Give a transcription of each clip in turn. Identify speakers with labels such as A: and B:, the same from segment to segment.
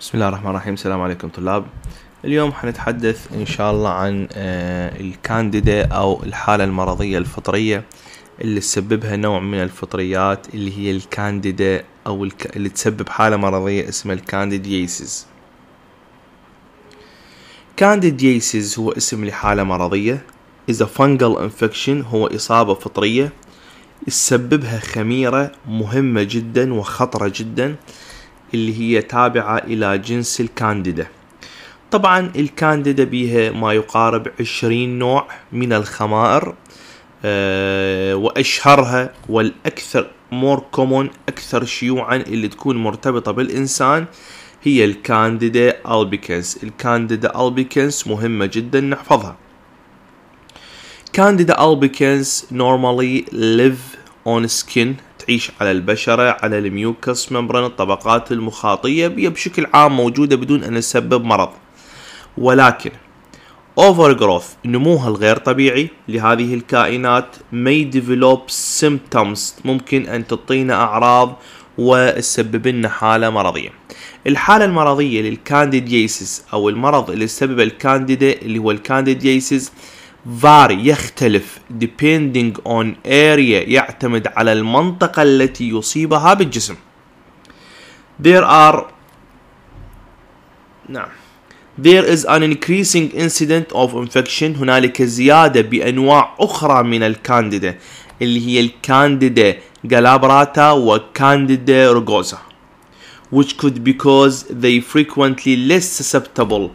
A: بسم الله الرحمن الرحيم السلام عليكم طلاب اليوم حنتحدث ان شاء الله عن آه، الكانديدا او الحالة المرضية الفطرية اللي تسببها نوع من الفطريات اللي هي الكانديدا او اللي تسبب حالة مرضية اسمها الكانديديسيس كانديديسيس هو اسم لحالة مرضية إذا فانجل انفكشن هو إصابة فطرية تسببها خميرة مهمة جدا وخطرة جدا اللي هي تابعة إلى جنس الكانديدا طبعا الكانديدا بيها ما يقارب عشرين نوع من الخمائر آه، وأشهرها والأكثر مور كومون أكثر شيوعا اللي تكون مرتبطة بالإنسان هي الكانديدا ألبيكنس الكانديدا ألبيكنس مهمة جدا نحفظها كانديدا ألبيكنس normally live on skin تعيش على البشرة على الميوكس ممبران الطبقات المخاطية بشكل عام موجودة بدون أن تسبب مرض ولكن اوفر جروث نموها الغير طبيعي لهذه الكائنات may develop symptoms ممكن ان تعطينا اعراض وتسبب لنا حالة مرضية. الحالة المرضية للكانديديسيس او المرض اللي سبب الكانديدا اللي هو الكانديديسيس vary يختلف depending on area يعتمد على المنطقة التي يصيبها بالجسم there are نعم there is an increasing incident of infection هنالك زيادة بأنواع أخرى من الكانديدا اللي هي الكانديدا جالابراتا وكانديدا روجوزا which could because they frequently less susceptible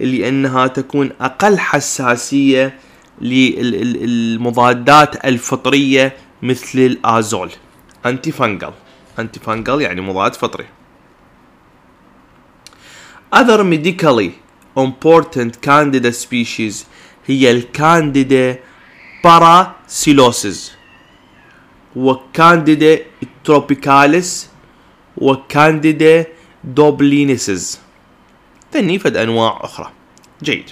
A: لأنها تكون أقل حساسية للمضادات الفطرية مثل الازول انتي فانجل انتي فانجل يعني مضاد فطري other medically important candida species هي الكانديدا باراسيلوسيس وكانديدا تروبيكاليس وكانديدا دوبلينيسيس فد أنواع أخرى جيد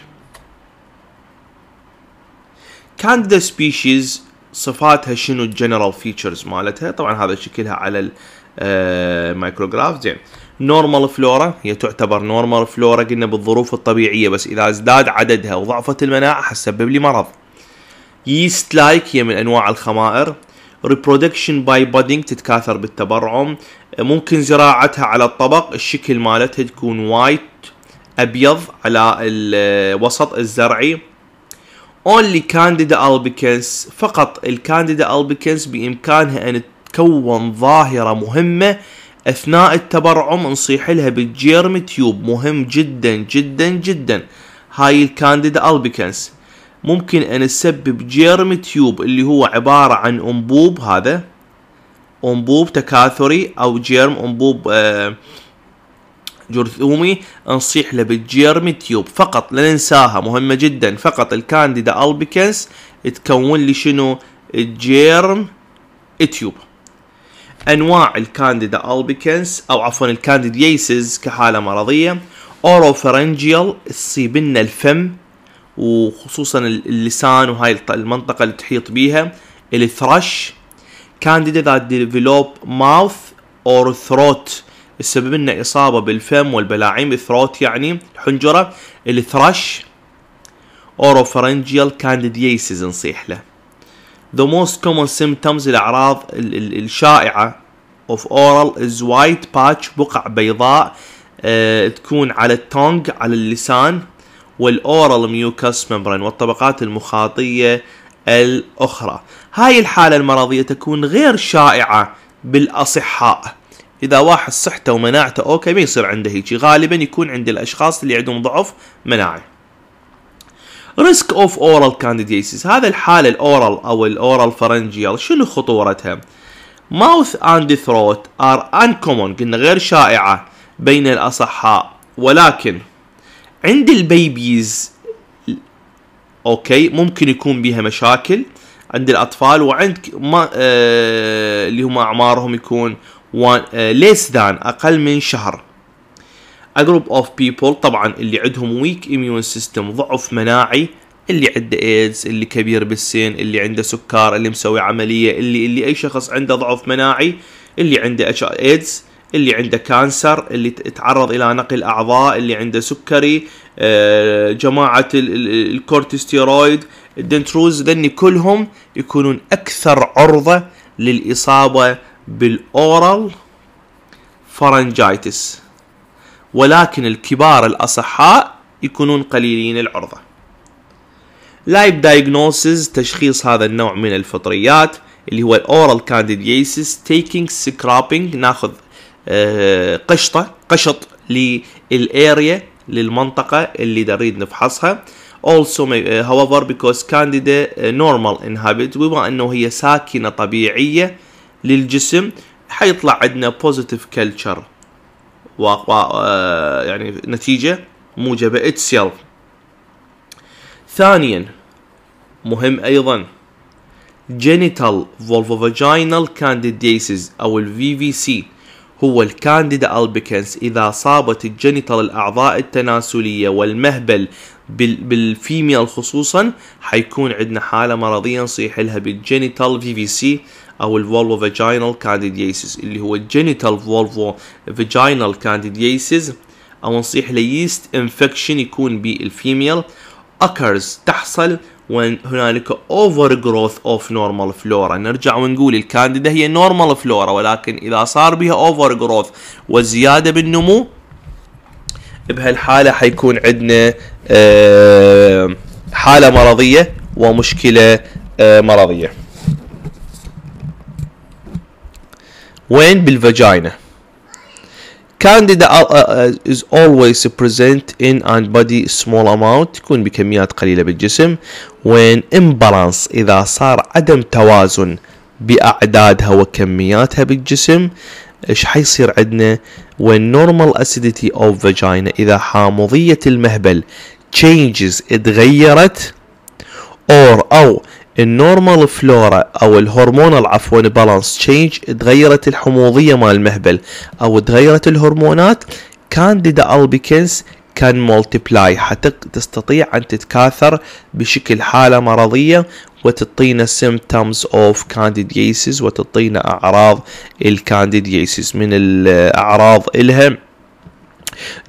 A: كانديدا سبيشيز صفاتها شنو الجنرال فيتشرز مالتها طبعا هذا شكلها على المايكروغراف آه، زين نورمال فلورا هي تعتبر نورمال فلورا قلنا بالظروف الطبيعية بس إذا ازداد عددها وضعفت المناعة حتسبب لي مرض ييست لايك هي من أنواع الخمائر ريبرودكشن باي بادينج تتكاثر بالتبرعم ممكن زراعتها على الطبق الشكل مالتها تكون وايت ابيض على الوسط الزرعي اونلي كانديدا albicans فقط الكانديدا البيكنس بامكانها ان تكون ظاهره مهمه اثناء التبرعم نصيح لها بالجيرم تيوب مهم جدا جدا جدا هاي الكانديدا البيكنس ممكن ان تسبب جيرم تيوب اللي هو عباره عن انبوب هذا انبوب تكاثري او جيرم انبوب آه جرثومي نصيح له بالجيرمي تيوب فقط لا ننساها مهمة جدا فقط الكانديدا ألبيكنس تكون لي شنو الجيرم تيوب انواع الكانديدا البيكنس او عفوا ييسز كحاله مرضيه اوروفرنجيال تصيب لنا الفم وخصوصا اللسان وهاي المنطقه اللي تحيط بيها الثرش كانديدا ذات ديفلوب ماوث اور ثروت تسبب لنا اصابه بالفم والبلاعيم الثروت يعني الحنجره الثرش اوروفرنجيال كانديديسيز نصيح له The most common symptoms الأعراض ال ال الشائعة of oral is white patch بقع بيضاء أه تكون على التونج على اللسان والاورال ميوكس ممبرين والطبقات المخاطية الأخرى هاي الحالة المرضية تكون غير شائعة بالأصحاء اذا واحد صحته ومناعته اوكي ما يصير عنده هيجي غالبا يكون عند الاشخاص اللي عندهم ضعف مناعه ريسك اوف اورال كانديديسيس هذا الحالة الاورال او الاورال فرنجيال شنو خطورتها ماوث اند ثروت ار انكومون قلنا غير شائعة بين الاصحاء ولكن عند البيبيز اوكي ممكن يكون بها مشاكل عند الاطفال وعند ما آه اللي هم اعمارهم يكون ليس ذان uh, اقل من شهر a group of people طبعا اللي عندهم weak immune system ضعف مناعي اللي عنده ايدز اللي كبير بالسن اللي عنده سكر اللي مسوي عمليه اللي اللي اي شخص عنده ضعف مناعي اللي عنده اتش ايدز اللي عنده كانسر اللي تعرض الى نقل اعضاء اللي عنده سكري آه، جماعه الكورتستيرويد الدنتروز ذني كلهم يكونون اكثر عرضه للاصابه بالأورال فرنجايتس ولكن الكبار الأصحاء يكونون قليلين العرضة لايف دايجنوسز تشخيص هذا النوع من الفطريات اللي هو الاورال كانديديسيس تيكينج سكرابينج ناخذ آه، قشطه قشط للاريا للمنطقه اللي نريد نفحصها also آه، however because candida آه، normal inhabit بما انه هي ساكنه طبيعيه للجسم حيطلع عندنا بوزيتيف كلتشر و... آه، يعني نتيجة موجبة اتسيلف ثانيا مهم ايضا جينيتال فاجينال كانديديسيز او الفي في سي هو الكانديدا البيكنس اذا صابت الجينيتال الاعضاء التناسليه والمهبل بالفيميال خصوصا حيكون عندنا حاله مرضيه نصيح لها بالجينيتال في في سي او الفولفو فاجينال كانديديسيس اللي هو الجينيتال فولفو فاجينال كانديديسيس او نصيح ليست انفكشن يكون بالفيميل occurs تحصل وين هنالك اوفر جروث اوف نورمال فلورا نرجع ونقول الكانديدا هي نورمال فلورا ولكن اذا صار بها اوفر جروث وزياده بالنمو بهالحاله حيكون عندنا آه، حاله مرضيه ومشكله آه، مرضيه وين بالفاجينا كانديدا از اولويز بريزنت ان اند بودي سمول اماونت تكون بكميات قليلة بالجسم وين imbalance إذا صار عدم توازن بأعدادها وكمياتها بالجسم ايش حيصير عندنا وين normal acidity of vagina إذا حامضية المهبل changes اتغيرت or أو النورمال فلورا او الهرمون عفوا بالانس تشينج تغيرت الحموضيه مال المهبل او تغيرت الهرمونات كانديدا البيكنس كان مولتبلاي حتى تستطيع ان تتكاثر بشكل حاله مرضيه وتعطينا symptoms of candidiasis وتعطينا اعراض الكانديدياسيس من الاعراض الها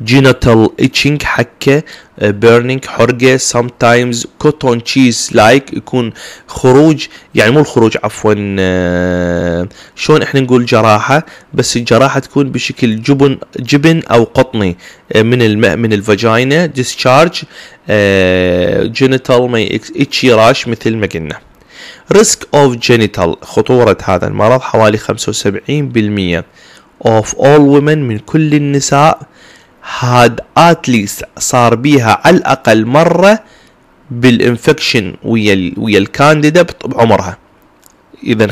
A: جينيتال اتشينج حكة بيرنينج آه، حرقة سمتايمز كوتون تشيز لايك يكون خروج يعني مو الخروج عفوا آه، شلون احنا نقول جراحة بس الجراحة تكون بشكل جبن جبن او قطني آه، من الماء من الفاجينا ديسشارج جينيتال ما راش مثل ما قلنا ريسك اوف جينيتال خطورة هذا المرض حوالي 75% of all women من كل النساء هاد اتليس صار بيها على الاقل مره بالانفكشن ويا ال ويا الكانديدا بعمرها اذا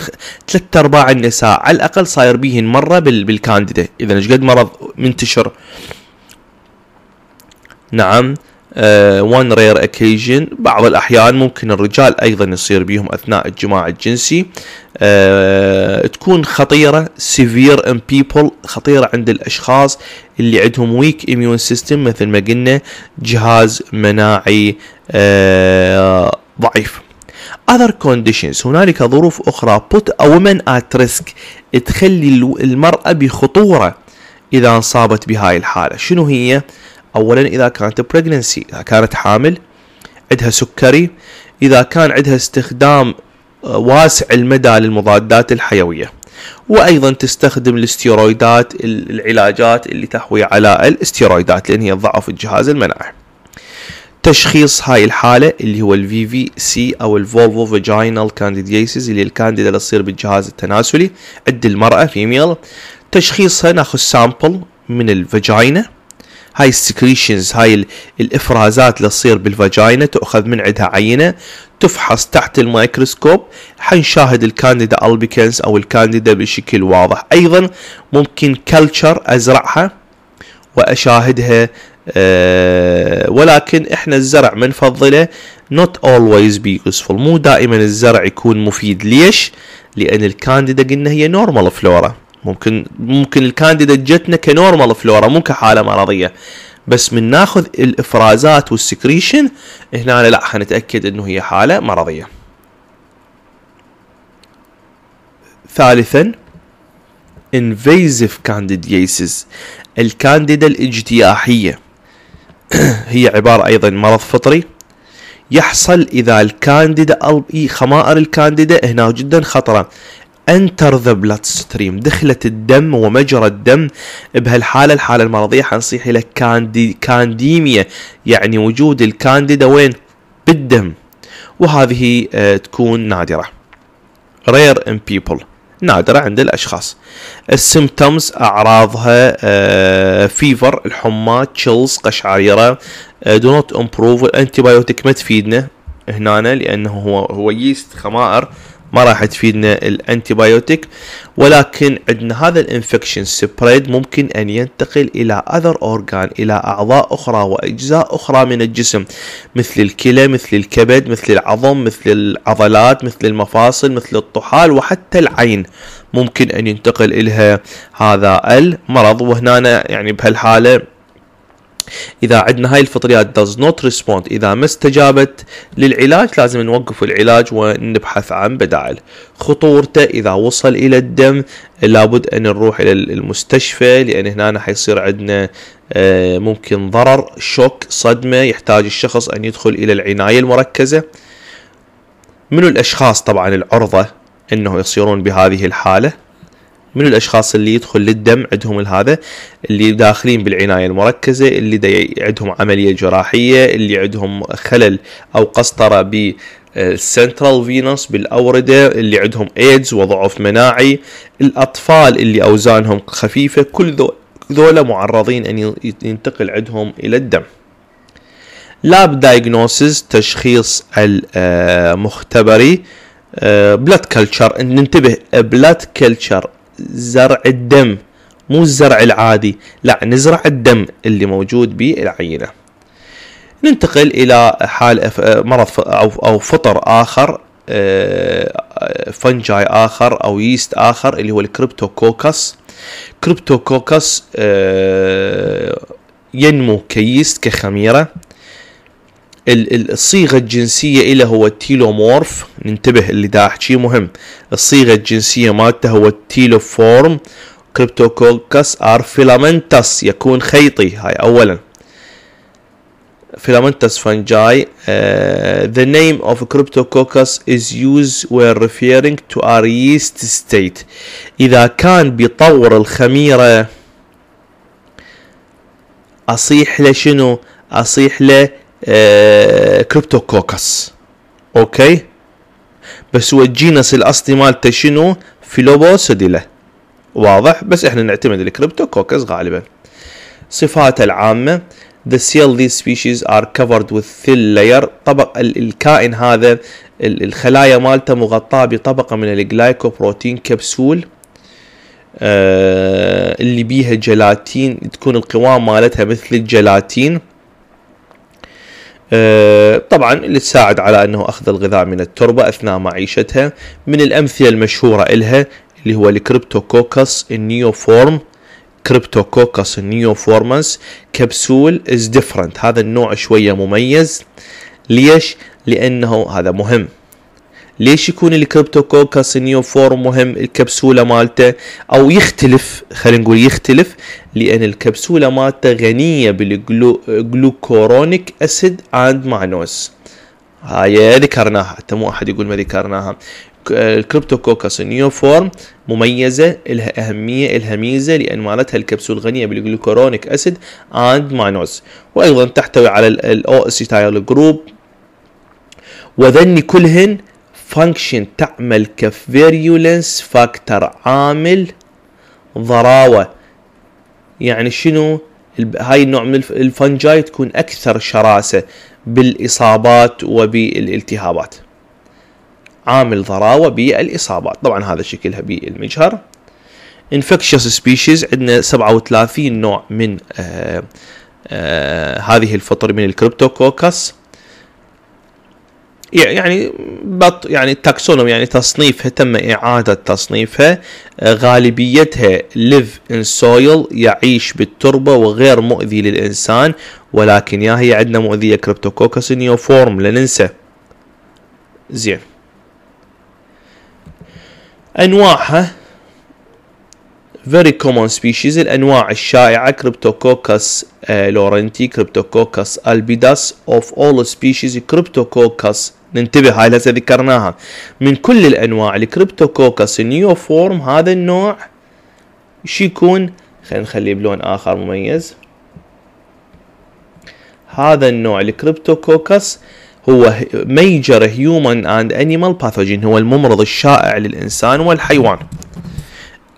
A: ثلاث ارباع النساء على الاقل صاير بيهن مره بالكانديدا اذا ايش قد مرض منتشر نعم وان رير اكيجن بعض الاحيان ممكن الرجال ايضا يصير بيهم اثناء الجماع الجنسي uh, تكون خطيره سيفير ان بيبل خطيره عند الاشخاص اللي عندهم ويك اميون سيستم مثل ما قلنا جهاز مناعي uh, ضعيف other conditions هنالك ظروف اخرى put a woman at risk تخلي المراه بخطوره اذا انصابت بهاي الحاله شنو هي اولا اذا كانت بريجننسي اذا كانت حامل عندها سكري اذا كان عندها استخدام آه، واسع المدى للمضادات الحيويه وايضا تستخدم الاستيرويدات العلاجات اللي تحوي على الاستيرويدات لان هي تضعف الجهاز المناعي تشخيص هاي الحالة اللي هو الفي في سي او الفولفو فاجينال كانديديسيس اللي الكانديدا اللي تصير بالجهاز التناسلي عند المرأة فيميل تشخيصها ناخذ سامبل من الفاجينا هاي السكريشنز هاي الافرازات اللي تصير بالفاجينا تؤخذ من عندها عينه تفحص تحت الميكروسكوب حنشاهد الكانديدا البيكنز او الكانديدا بشكل واضح ايضا ممكن كلتشر ازرعها واشاهدها أه ولكن احنا الزرع من فضله not always be useful مو دائما الزرع يكون مفيد ليش؟ لان الكانديدا قلنا هي نورمال فلورا ممكن ممكن الكانديدا جتنا كنورمال فلورا مو كحاله مرضيه بس من ناخذ الافرازات والسكريشن هنا لا حنتاكد انه هي حاله مرضيه ثالثا invasive كانديديسيس الكانديدا الاجتياحية هي عبارة أيضا مرض فطري يحصل إذا الكانديدا خمائر الكانديدا هنا جدا خطرة انتر ذا بلاد ستريم دخلت الدم ومجرى الدم بهالحاله الحاله المرضيه حنصيح الى كاندي كانديميا يعني وجود الكانديدا وين بالدم وهذه آه، تكون نادره رير ان بيبل نادرة عند الأشخاص السيمتومز أعراضها فيفر آه، الحمى تشيلز قشعريرة دو نوت امبروف الانتي بايوتيك ما تفيدنا هنا لأنه هو هو ييست خمائر ما راح تفيدنا الانتيبايوتيك ولكن عندنا هذا الانفكشن سبريد ممكن ان ينتقل الى اذر اورجان الى اعضاء اخرى واجزاء اخرى من الجسم مثل الكلى مثل الكبد مثل العظم مثل العضلات مثل المفاصل مثل الطحال وحتى العين ممكن ان ينتقل الها هذا المرض وهنا يعني بهالحاله اذا عندنا هاي الفطريات does not respond اذا ما استجابت للعلاج لازم نوقف العلاج ونبحث عن بدائل خطورته اذا وصل الى الدم لابد ان نروح الى المستشفى لان هنا حيصير عندنا آه، ممكن ضرر شوك صدمه يحتاج الشخص ان يدخل الى العنايه المركزه من الاشخاص طبعا العرضه انه يصيرون بهذه الحاله من الاشخاص اللي يدخل للدم عندهم هذا اللي داخلين بالعنايه المركزه اللي عندهم عمليه جراحيه اللي عندهم خلل او قسطره ب السنترال آه، فينوس بالاورده اللي عندهم ايدز وضعف مناعي الاطفال اللي اوزانهم خفيفه كل ذولا معرضين ان ينتقل عندهم الى الدم لاب دايجنوسيس تشخيص المختبري بلاد آه، كلتشر ننتبه بلاد آه، كلتشر زرع الدم مو الزرع العادي لا نزرع الدم اللي موجود بالعينة ننتقل إلى حال مرض أو فطر آخر آه، فنجاي آخر أو ييست آخر اللي هو الكريبتوكوكس كريبتوكوكس آه، ينمو كيست كخميرة الصيغة الجنسية إله هو التيلومورف ننتبه اللي دا احكي مهم الصيغة الجنسية مالته هو التيلوفورم كريبتوكوكس فيلامنتس يكون خيطي هاي أولا فيلامنتس فانجاي ذا نيم اوف كريبتوكوكس از يوز وير ريفيرينج تو ار ييست ستيت إذا كان بيطور الخميرة أصيح له شنو؟ أصيح له كريبتو آه، كوكس اوكي بس هو الجينس الاصلي مالته شنو فيلوبوسيديلا واضح بس احنا نعتمد الكريبتو كوكس غالبا صفاته العامه The cell these species are covered with thin layer طبق الكائن هذا الخلايا مالته مغطاه بطبقه من الجلايكوبروتين آه، كبسول اللي بيها جلاتين تكون القوام مالتها مثل الجلاتين آه، طبعا اللي تساعد على انه اخذ الغذاء من التربه اثناء معيشتها من الامثله المشهوره الها اللي هو الكريبتوكوكس فورم كريبتوكوكس النيوفورمانس كبسول از ديفرنت هذا النوع شويه مميز ليش لانه هذا مهم ليش يكون الكريبتو كوكا سنيو فور مهم الكبسوله مالته او يختلف خلينا نقول يختلف لان الكبسوله مالته غنيه بالجلوكورونيك اسيد اند مانوس هاي ذكرناها حتى مو احد يقول ما ذكرناها الكريبتو كوكس نيو مميزه لها اهميه لها ميزه لان مالتها الكبسوله غنيه بالجلوكورونيك اسيد اند مانوس وايضا تحتوي على الاو اسيتايل جروب وذني كلهن فانكشن تعمل كفيريولنس فاكتور عامل ضراوه يعني شنو هاي النوع من الفنجاي تكون اكثر شراسه بالاصابات وبالالتهابات عامل ضراوه بالاصابات طبعا هذا شكلها بالمجهر انفكشس سبيشيز عندنا 37 نوع من آآ آه، آآ آه، هذه الفطر من الكريبتوكوكس يعني بط يعني تاكسونوم يعني تصنيفها تم إعادة تصنيفها آه، غالبيتها ليف ان سويل يعيش بالتربة وغير مؤذي للإنسان ولكن يا هي عندنا مؤذية كريبتوكوكس نيوفورم لا ننسى زين أنواعها very common species الأنواع الشائعة كريبتوكوكس لورنتي كريبتوكوكس ألبيداس of all species كريبتوكوكس ننتبه هاي هسه ذكرناها من كل الانواع الكريبتوكوكس نيو فورم هذا النوع شو يكون خلينا نخليه بلون اخر مميز هذا النوع الكريبتوكوكس هو ميجر هيومن اند انيمال باثوجين هو الممرض الشائع للانسان والحيوان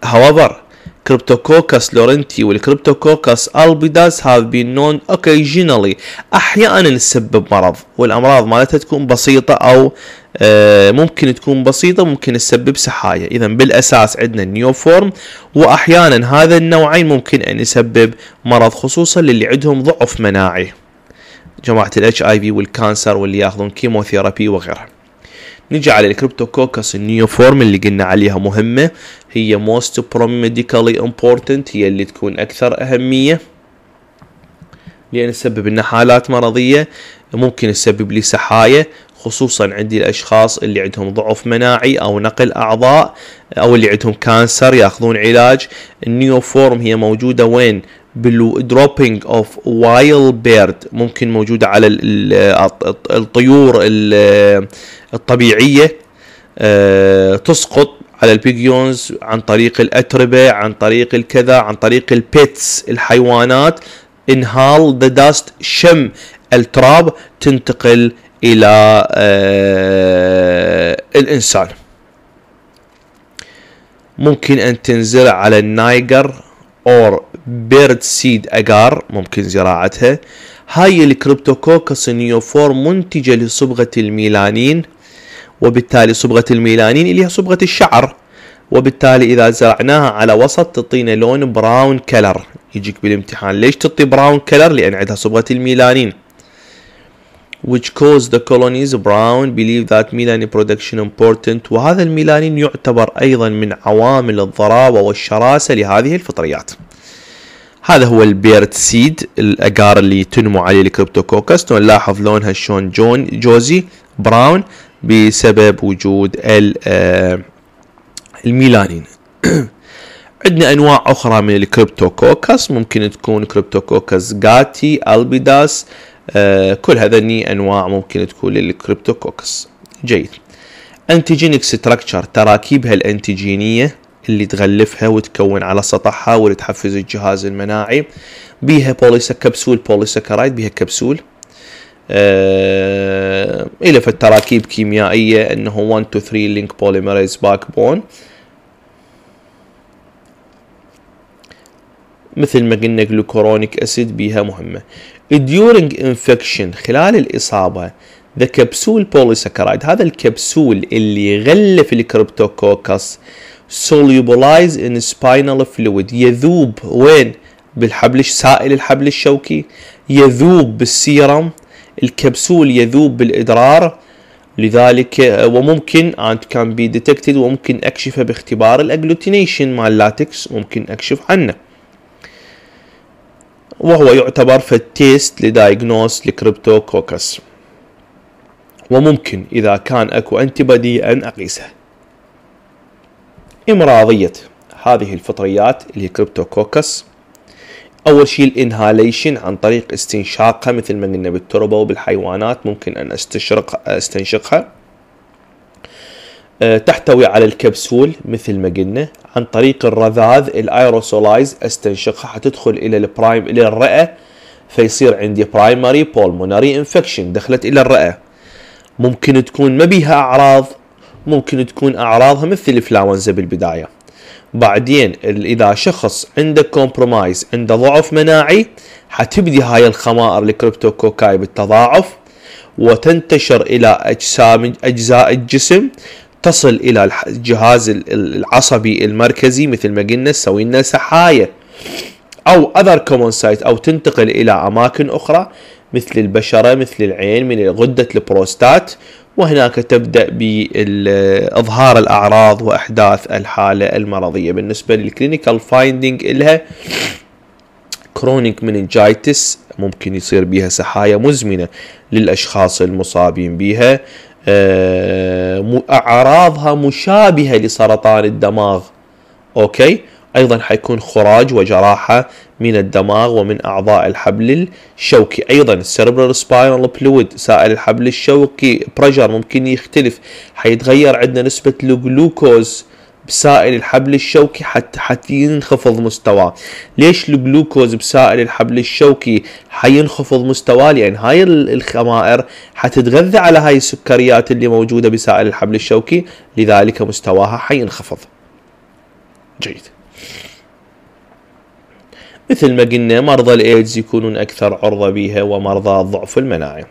A: هاوفر Cryptococcus لورنتي والكريبتوكوكس البيداس هاف بين نون اوكيجنالي احيانا تسبب مرض والامراض مالتها تكون بسيطه او آه، ممكن تكون بسيطه ممكن تسبب سحايا اذا بالاساس عندنا النيو فورم واحيانا هذا النوعين ممكن ان يسبب مرض خصوصا للي عندهم ضعف مناعي جماعه الاتش اي في والكانسر واللي ياخذون كيموثيرابي وغيرها نجي على الكريبتو كوكس النيو فورم اللي قلنا عليها مهمة هي موست prominently امبورتنت هي اللي تكون اكثر اهمية لان تسبب لنا حالات مرضية ممكن تسبب لي سحايا خصوصا عندي الاشخاص اللي عندهم ضعف مناعي او نقل اعضاء او اللي عندهم كانسر ياخذون علاج النيو فورم هي موجوده وين بالدروبينج اوف وايل بيرد ممكن موجوده على الطيور الطبيعيه آه، تسقط على البيجيونز عن طريق الاتربه عن طريق الكذا عن طريق البيتس الحيوانات انهال ذا داست شم التراب تنتقل الى آه، الانسان ممكن ان تنزرع على النايجر اور بيرد سيد أجار ممكن زراعتها هاي الكريبتوكوكس نيوفور منتجة لصبغة الميلانين وبالتالي صبغة الميلانين اللي هي صبغة الشعر وبالتالي إذا زرعناها على وسط تعطينا لون براون كلر يجيك بالامتحان ليش تعطي براون كلر لأن عندها صبغة الميلانين which cause the colonies brown believe that melanin production important وهذا الميلانين يعتبر أيضا من عوامل الضراوة والشراسة لهذه الفطريات هذا هو البيرت سيد الاجار اللي تنمو عليه الكريبتوكوكس نلاحظ لونها شلون جون جوزي براون بسبب وجود آه، الميلانين عندنا انواع اخرى من الكريبتوكوكس ممكن تكون كريبتوكوكس جاتي البيداس آه، كل هذني انواع ممكن تكون كوكس جيد انتيجينيك ستراكشر تراكيبها الانتيجينيه اللي تغلفها وتكون على سطحها واللي تحفز الجهاز المناعي بيها بوليسا كبسول بوليسكرايد بيها كبسول آه الى التراكيب كيميائيه انه 1 2 3 لينك بوليمرايز باك بون مثل ما قلنا جلوكورونيك اسيد بيها مهمه during انفكشن خلال الاصابه ذا كبسول بوليسكرايد هذا الكبسول اللي يغلف الكريبتوكوكس solubilize in spinal fluid يذوب وين بالحبل سائل الحبل الشوكي يذوب بالسيرم الكبسول يذوب بالإدرار لذلك آه، وممكن and can be detected وممكن أكشفه باختبار الأجلوتينيشن مع اللاتكس ممكن أكشف عنه وهو يعتبر في التيست لدايجنوس لكريبتوكوكس وممكن إذا كان أكو أنتي أن أقيسه امراضيه هذه الفطريات اللي هي كريبتوكوكس اول شيء الانهاليشن عن طريق استنشاقها مثل ما قلنا بالتربه وبالحيوانات ممكن ان استشرق استنشقها آه، تحتوي على الكبسول مثل ما قلنا عن طريق الرذاذ الايروسولايز استنشقها حتدخل الى البرايم الى الرئه فيصير عندي برايمري بولمونري انفكشن دخلت الى الرئه ممكن تكون ما بيها اعراض ممكن تكون أعراضها مثل الإنفلونزا بالبداية بعدين إذا شخص عنده كومبرومايز عنده ضعف مناعي حتبدي هاي الخمائر الكريبتوكوكاي بالتضاعف وتنتشر إلى أجسام أجزاء الجسم تصل إلى الجهاز العصبي المركزي مثل ما قلنا تسوي لنا سحايا أو أذر كومون سايت أو تنتقل إلى أماكن أخرى مثل البشرة مثل العين من غدة البروستات وهناك تبدأ بإظهار الأعراض وأحداث الحالة المرضية بالنسبة للكلينيكال فايندينج إلها كرونيك منينجايتس ممكن يصير بها سحايا مزمنة للأشخاص المصابين بها آه، أعراضها مشابهة لسرطان الدماغ أوكي أيضا حيكون خراج وجراحة من الدماغ ومن أعضاء الحبل الشوكي أيضا السيربرال سباينال بلويد سائل الحبل الشوكي بريشر ممكن يختلف حيتغير عندنا نسبة الجلوكوز بسائل الحبل الشوكي حتى حينخفض مستواه ليش الجلوكوز بسائل الحبل الشوكي حينخفض مستواه لان هاي الخمائر حتتغذى على هاي السكريات اللي موجوده بسائل الحبل الشوكي لذلك مستواها حينخفض جيد مثل ما قلنا مرضى الإيدز يكونون أكثر عرضة بها ومرضى ضعف المناعة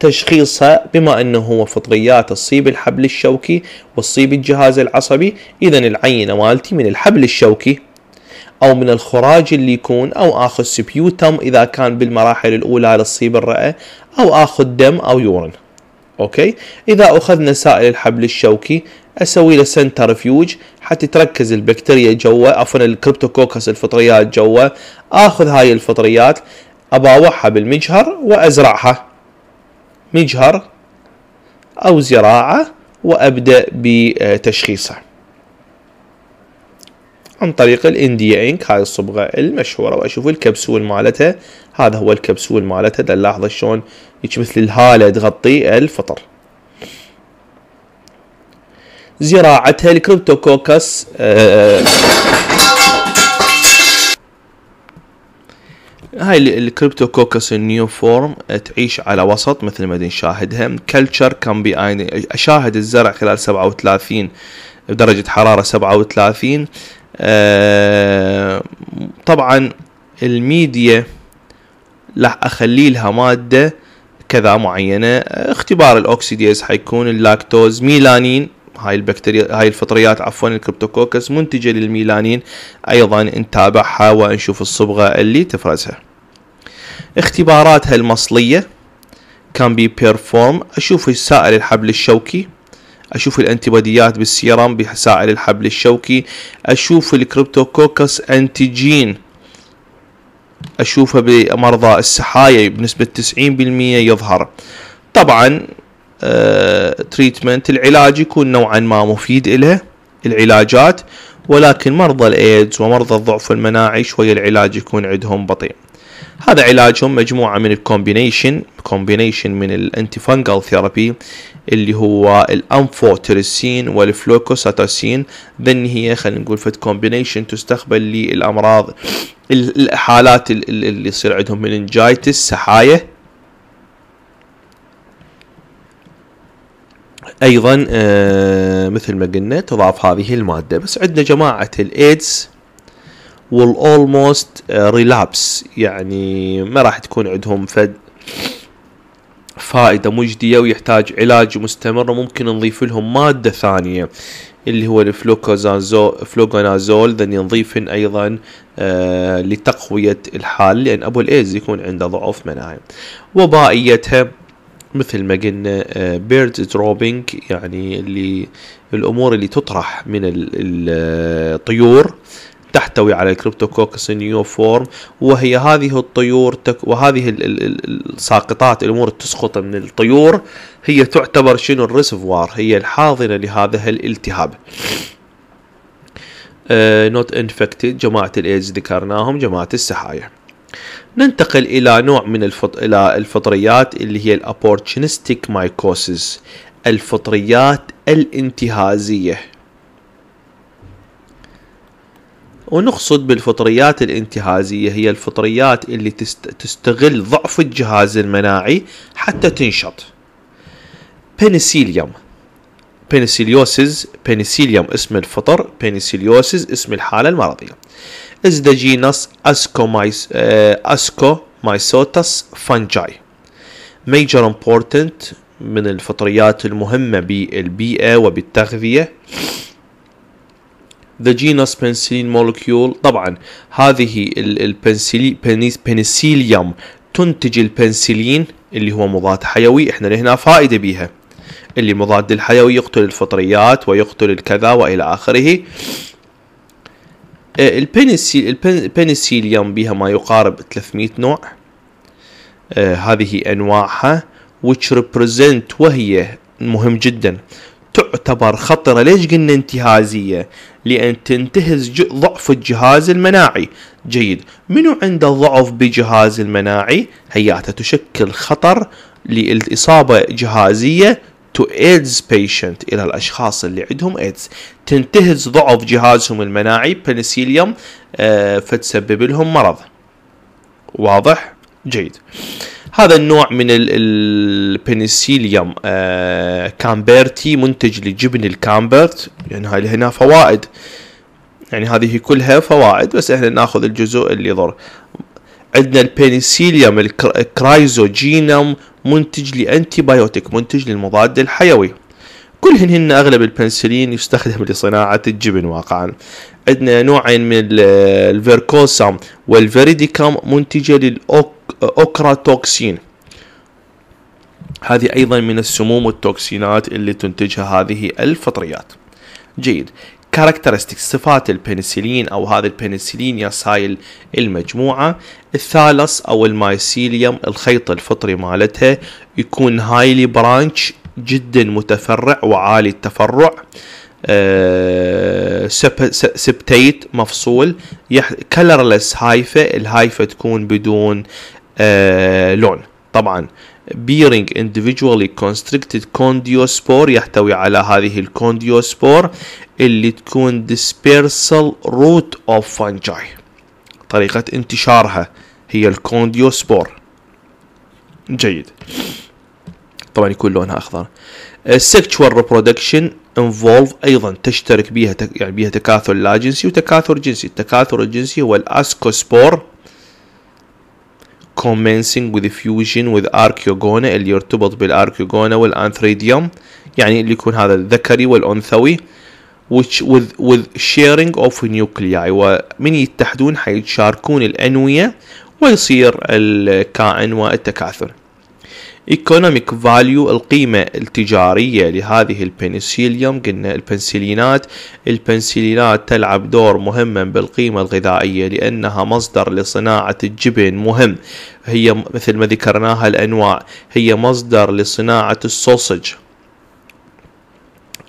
A: تشخيصها بما أنه هو فطريات تصيب الحبل الشوكي وتصيب الجهاز العصبي إذا العينة مالتي من الحبل الشوكي أو من الخراج اللي يكون أو آخذ سبيوتم إذا كان بالمراحل الأولى للصيب الرئة أو آخذ دم أو يورن أوكي إذا أخذنا سائل الحبل الشوكي اسوي له سنترفيوج حتى تركز البكتيريا جوا عفوا الكريبتوكوكس الفطريات جوا اخذ هاي الفطريات اباوعها بالمجهر وازرعها مجهر او زراعه وابدا بتشخيصها عن طريق الاندي انك هاي الصبغه المشهوره واشوف الكبسول مالتها هذا هو الكبسول مالتها تلاحظ شلون مثل الهاله تغطي الفطر زراعتها الكريبتوكوكس آه، آه. هاي الكريبتوكوكس النيو فورم آه، تعيش على وسط مثل ما نشاهدها كلتشر كان بي اشاهد الزرع خلال 37 درجة حرارة 37 طبعا الميديا راح اخلي لها ماده كذا معينه اختبار الاوكسيديز حيكون اللاكتوز ميلانين هاي البكتيريا هاي الفطريات عفوا الكريبتوكوكس منتجه للميلانين ايضا نتابعها ونشوف الصبغه اللي تفرزها اختباراتها المصليه كان بي بيرفورم اشوف سائل الحبل الشوكي اشوف الانتيبوديات بالسيرم بسائل الحبل الشوكي اشوف الكريبتوكوكس انتيجين اشوفه بمرضى السحايا بنسبة 90% يظهر طبعا تريتمنت العلاج يكون نوعا ما مفيد له العلاجات ولكن مرضى الايدز ومرضى الضعف المناعي شوية العلاج يكون عندهم بطيء هذا علاجهم مجموعة من الكومبينيشن كومبينيشن من الانتي فانجل ثيرابي اللي هو الانفوتيرسين والفلوكوساتاسين ذن هي خلينا نقول فت كومبينيشن تستقبل للامراض الحالات اللي يصير عندهم مننجايتس سحايا ايضا آه، مثل ما قلنا تضاف هذه الماده بس عندنا جماعه الايدز والاولموست ريلابس يعني ما راح تكون عندهم فد فائده مجديه ويحتاج علاج مستمر وممكن نضيف لهم ماده ثانيه اللي هو الفلوكوزازول ذن ينضيفن ايضا آه، لتقويه الحال لان ابو الايدز يكون عنده ضعف مناعي وبائيتها مثل ما قلنا بيرد آه، دروبينج يعني اللي الامور اللي تطرح من الطيور آه، تحتوي على الكريبتوكوكس نيو فورم وهي هذه الطيور تك وهذه الساقطات الامور تسقط من الطيور هي تعتبر شنو الريسفوار هي الحاضنه لهذا الالتهاب نوت آه، انفكتد جماعه الايدز ذكرناهم جماعه السحايا ننتقل إلى نوع من الفط... إلى الفطريات اللي هي الأبورتشنستيك مايكوسيس الفطريات الانتهازية ونقصد بالفطريات الانتهازية هي الفطريات اللي تست... تستغل ضعف الجهاز المناعي حتى تنشط بنسيليوم بنسيليوسيس بنسيليوم اسم الفطر بنسيليوسيس اسم الحالة المرضية is the genus uh, Ascomycotus fungi. Major important من الفطريات المهمة بالبيئة وبالتغذية the genus penicillin molecule طبعا هذه البنسيليوم تنتج البنسلين اللي هو مضاد حيوي احنا لهنا فائده بيها اللي مضاد الحيوي يقتل الفطريات ويقتل الكذا والى اخره آه، البنسيليوم بها ما يقارب 300 نوع آه، هذه انواعها which represent وهي مهم جدا تعتبر خطرة ليش قلنا انتهازية لأن تنتهز ضعف الجهاز المناعي جيد منو عنده ضعف بجهاز المناعي هياته تشكل خطر للإصابة جهازية to AIDS patient الى الاشخاص اللي عندهم ايدز تنتهز ضعف جهازهم المناعي بنسيليوم آه، فتسبب لهم مرض واضح جيد هذا النوع من البنسيليوم آه كامبرتي منتج لجبن الكامبرت يعني هاي هنا فوائد يعني هذه كلها فوائد بس احنا ناخذ الجزء اللي يضر عندنا البنسيليوم الكرايزوجينوم منتج لانتي بايوتيك منتج للمضاد الحيوي كلهن هن اغلب البنسلين يستخدم لصناعه الجبن واقعا عندنا نوعين من الفيركوسام والفيريديكام منتجه للاوكراتوكسين هذه ايضا من السموم والتوكسينات اللي تنتجها هذه الفطريات جيد كاركترستيك صفات البنسلين او هذا البنسلين سايل المجموعه الثالث او المايسيليوم الخيط الفطري مالتها يكون هايلي برانش جدا متفرع وعالي التفرع آه، سبتيت مفصول كلرلس هايفه الهايفه تكون بدون آه، لون طبعا bearing individually constricted كونديوسبور يحتوي على هذه الكونديوسبور اللي تكون dispersal root of fungi طريقة انتشارها هي الكونديوسبور جيد طبعا يكون لونها اخضر sexual ريبرودكشن انفولف ايضا تشترك بها يعني بها تكاثر لا جنسي وتكاثر جنسي التكاثر الجنسي هو الاسكوسبور commencing with fusion with archegona اللي يرتبط بالاركيوغونا والانثريديوم يعني اللي يكون هذا الذكري والانثوي which with with sharing of nuclei ومن يتحدون حيتشاركون الانويه ويصير الكائن والتكاثر ايكونوميك فاليو القيمة التجارية لهذه البنسيليوم قلنا البنسيلينات البنسيلينات تلعب دور مهما بالقيمة الغذائية لأنها مصدر لصناعة الجبن مهم هي مثل ما ذكرناها الأنواع هي مصدر لصناعة السوسج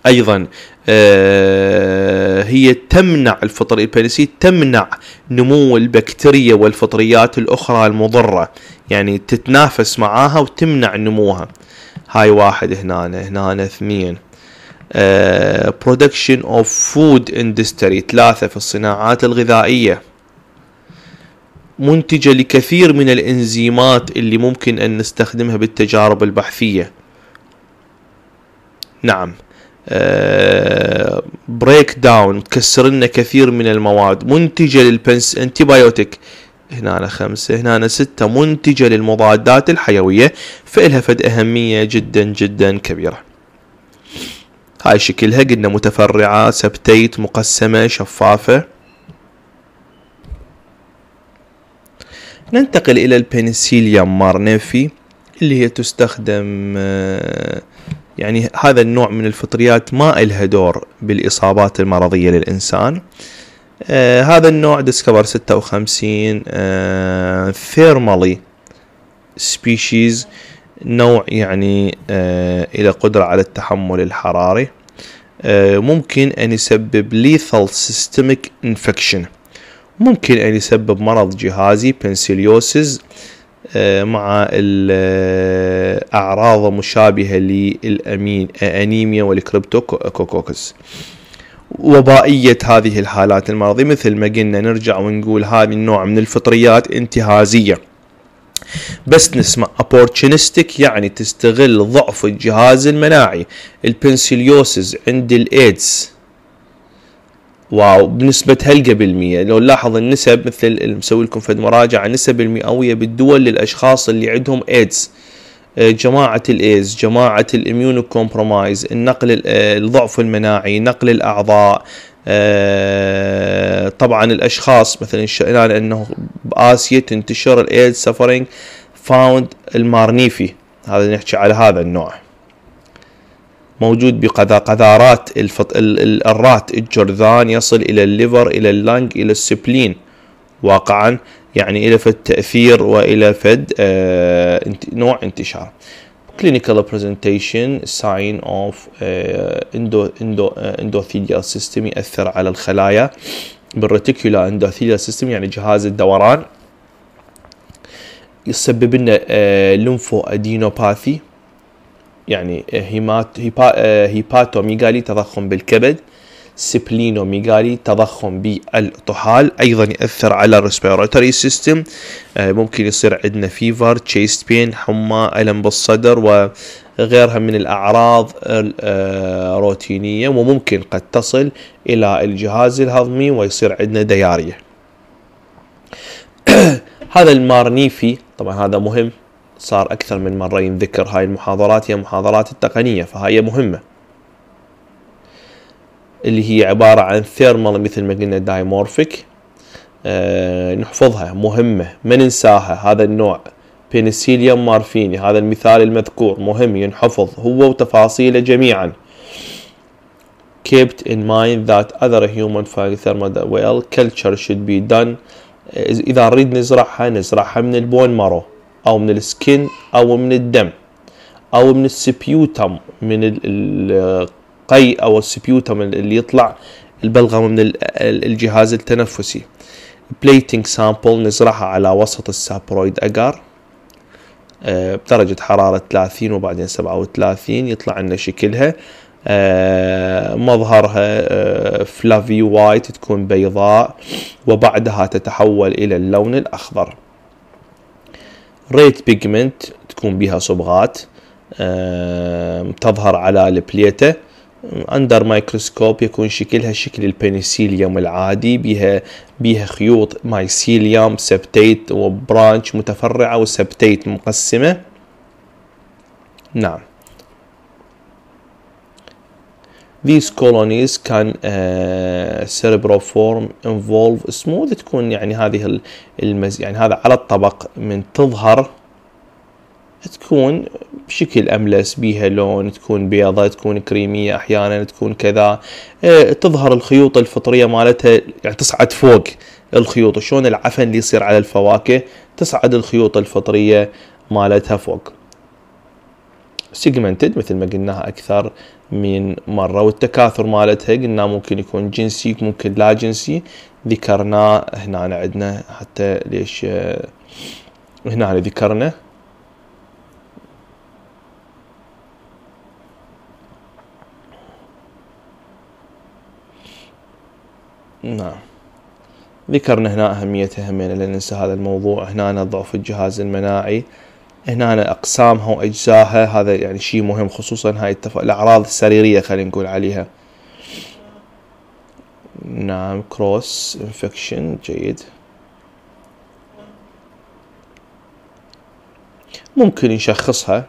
A: ايضا آه، هي تمنع الفطر البنسي تمنع نمو البكتيريا والفطريات الأخرى المضرة يعني تتنافس معاها وتمنع نموها هاي واحد هنا هنا اثنين برودكشن اوف فود اندستري ثلاثة في الصناعات الغذائية منتجة لكثير من الانزيمات اللي ممكن ان نستخدمها بالتجارب البحثية نعم بريك داون تكسر لنا كثير من المواد منتجه للبنس انتبايوتيك هنا أنا خمسة هنا أنا ستة منتجة للمضادات الحيوية فإلها فد أهمية جدا جدا كبيرة هاي شكلها قلنا متفرعة سبتيت مقسمة شفافة ننتقل إلى البنسيليا مارنيفي اللي هي تستخدم آه يعني هذا النوع من الفطريات ما إلها دور بالإصابات المرضية للإنسان آه هذا النوع ديسكفر 56 آه ثيرمالي سبيشيز نوع يعني آه إلى قدرة على التحمل الحراري آه ممكن أن يسبب lethal systemic infection ممكن أن يسبب مرض جهازي بنسليوسيس آه آه، مع الاعراض مشابهة للامين انيميا والكريبتوكوكوكس وبائية هذه الحالات المرضية مثل ما قلنا نرجع ونقول هذه النوع من الفطريات انتهازية بس نسمع opportunistic يعني تستغل ضعف الجهاز المناعي البنسيليوسز عند الايدز واو بنسبة هلقة بالمية لو نلاحظ النسب مثل اللي مسوي لكم فد مراجعة النسب المئوية بالدول للأشخاص اللي عندهم ايدز آه، جماعة الايز جماعة الاميونو كومبرومايز النقل آه، الضعف المناعي نقل الاعضاء آه، طبعا الاشخاص مثلا شئنا أنه باسيا تنتشر الايدز سفرينج فاوند المارنيفي هذا نحكي على هذا النوع موجود بقذارات الفط... الرات الجرذان يصل الى الليفر الى اللنج الى السبلين واقعا يعني الى فد تاثير والى فد آه نوع انتشار clinical presentation sign of آه، آه، endothelial system يأثر على الخلايا بالرتيكولا endothelial system يعني جهاز الدوران يسبب لنا ليمفو آه، ادينوباثي يعني هيمات هيبا هيباتوميغالي تضخم بالكبد سبلينوميغالي تضخم بالطحال ايضا ياثر على الريسبيراتوري آه، سيستم ممكن يصير عندنا فيفر تشيست بين حمى الم بالصدر وغيرها من الاعراض الروتينيه آه، وممكن قد تصل الى الجهاز الهضمي ويصير عندنا دياريه هذا المارنيفي طبعا هذا مهم صار أكثر من مرة ينذكر هاي المحاضرات هي محاضرات التقنية فهاي مهمة اللي هي عبارة عن ثيرمال مثل ما قلنا دايمورفيك أه نحفظها مهمة ما ننساها هذا النوع بنسيليوم مارفيني هذا المثال المذكور مهم ينحفظ هو وتفاصيله جميعا kept in mind that other human thermal well culture should be done إذا نريد نزرعها نزرعها من البون مارو او من السكن او من الدم او من السبيوتم من القيء او السبيوتم اللي يطلع البلغم من الجهاز التنفسي بليتنج سامبل نزرعها على وسط السابرويد اجار آه، بدرجة حرارة 30 وبعدين 37 يطلع لنا شكلها آه، مظهرها فلافي آه، وايت تكون بيضاء وبعدها تتحول إلى اللون الأخضر ريت بيجمنت تكون بها صبغات تظهر على البليته اندر مايكروسكوب يكون شكلها شكل البنسيليوم العادي بها بها خيوط مايسيليوم سبتيت وبرانش متفرعه وسبتيت مقسمه نعم These colonies can uh, cerebroform involve smooth تكون يعني هذه المز... يعني هذا على الطبق من تظهر تكون بشكل املس بيها لون تكون بيضة تكون كريمية احيانا تكون كذا آه، تظهر الخيوط الفطرية مالتها يعني تصعد فوق الخيوط شلون العفن اللي يصير على الفواكه تصعد الخيوط الفطرية مالتها فوق سيجمنتد مثل ما قلناها اكثر من مرة والتكاثر مالتها قلنا ممكن يكون جنسي ممكن لا جنسي ذكرناه هنا عندنا حتى ليش آه، هنا ذكرنا نعم ذكرنا هنا أهميتها همين لا ننسى هذا الموضوع هنا ضعف الجهاز المناعي هنا اقسامها واجزائها هذا يعني شيء مهم خصوصا هاي التف... الاعراض السريريه خلينا نقول عليها نعم كروس انفكشن جيد ممكن يشخصها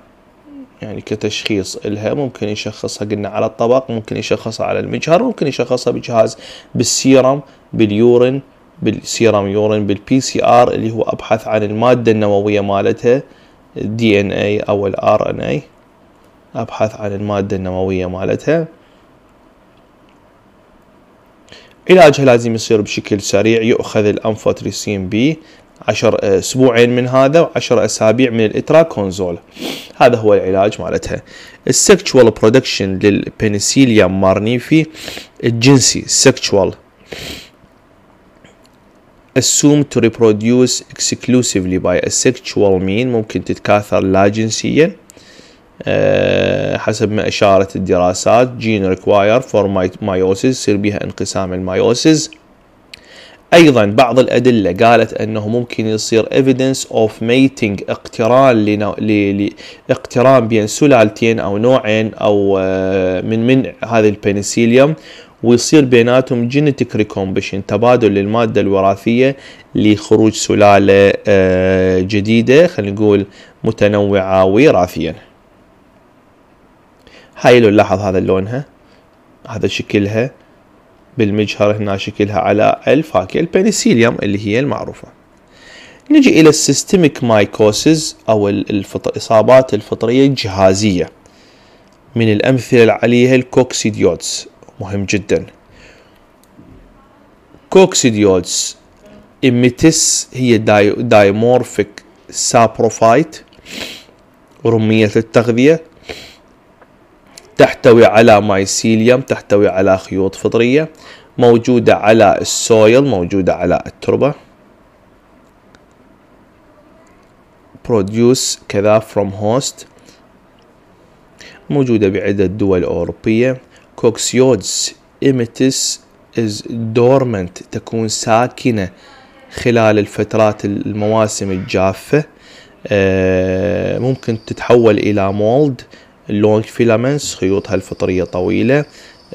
A: يعني كتشخيص لها ممكن يشخصها قلنا على الطبق ممكن يشخصها على المجهر ممكن يشخصها بجهاز بالسيرم باليورين بالسيرم يورين بالبي سي ار اللي هو أبحث عن المادة النووية مالتها الدي ان اي او الار ان اي ابحث عن المادة النووية مالتها علاجها لازم يصير بشكل سريع يؤخذ الانفوتريسين بي عشر اسبوعين من هذا وعشر اسابيع من الاتراكونزول هذا هو العلاج مالتها السكشوال برودكشن للبنسيليا مارنيفي الجنسي سكشوال assumed to reproduce exclusively by a sexual mean ممكن تتكاثر لا جنسيا uh, آه، حسب ما أشارت الدراسات gene required for meiosis يصير بها انقسام الميوسيس أيضا بعض الأدلة قالت أنه ممكن يصير evidence of mating اقتران لنو... ل... ل... اقتران بين سلالتين أو نوعين أو آه، من من هذه البنسيليوم ويصير بيناتهم جينيتك ريكومبشن تبادل للماده الوراثيه لخروج سلاله آه، جديده خلينا نقول متنوعه وراثيا هاي لو نلاحظ هذا لونها هذا شكلها بالمجهر هنا شكلها على الفاكهه البنسيليوم اللي هي المعروفه نجي الى السيستميك مايكوسز او الاصابات الفطريه الجهازيه من الامثله عليها الكوكسيديوتس مهم جدا كوكسيديولز إميتس هي داي دايمورفيك سابروفايت رمية التغذية تحتوي على مايسيليوم تحتوي على خيوط فطرية موجودة على السويل موجودة على التربة produce كذا from host موجودة بعدة دول أوروبية كوكسيودز إيميتس is dormant تكون ساكنة خلال الفترات المواسم الجافة آه، ممكن تتحول إلى مولد لونج فيلامنتس خيوطها الفطرية طويلة